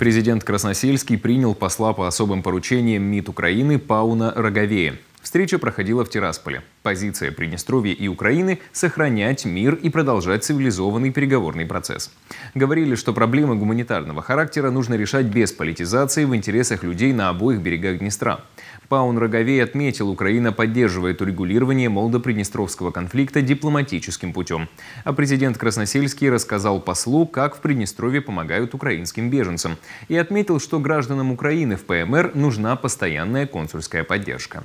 Президент Красносельский принял посла по особым поручениям МИД Украины Пауна Роговея. Встреча проходила в Тирасполе. Позиция Приднестровья и Украины – сохранять мир и продолжать цивилизованный переговорный процесс. Говорили, что проблемы гуманитарного характера нужно решать без политизации в интересах людей на обоих берегах Днестра. Паун Роговей отметил, Украина поддерживает урегулирование молдо-приднестровского конфликта дипломатическим путем. А президент Красносельский рассказал послу, как в Приднестровье помогают украинским беженцам. И отметил, что гражданам Украины в ПМР нужна постоянная консульская поддержка.